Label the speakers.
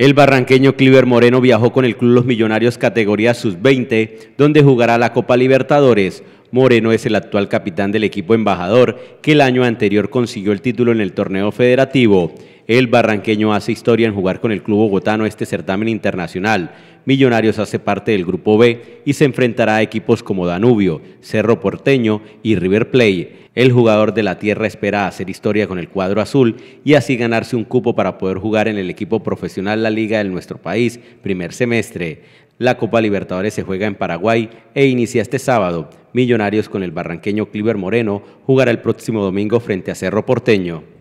Speaker 1: El barranqueño Cliver Moreno viajó con el Club Los Millonarios categoría sub-20, donde jugará la Copa Libertadores. Moreno es el actual capitán del equipo embajador que el año anterior consiguió el título en el torneo federativo. El barranqueño hace historia en jugar con el club bogotano este certamen internacional. Millonarios hace parte del grupo B y se enfrentará a equipos como Danubio, Cerro Porteño y River Play. El jugador de la tierra espera hacer historia con el cuadro azul y así ganarse un cupo para poder jugar en el equipo profesional La Liga de nuestro país, primer semestre. La Copa Libertadores se juega en Paraguay e inicia este sábado. Millonarios con el barranqueño Cliver Moreno jugará el próximo domingo frente a Cerro Porteño.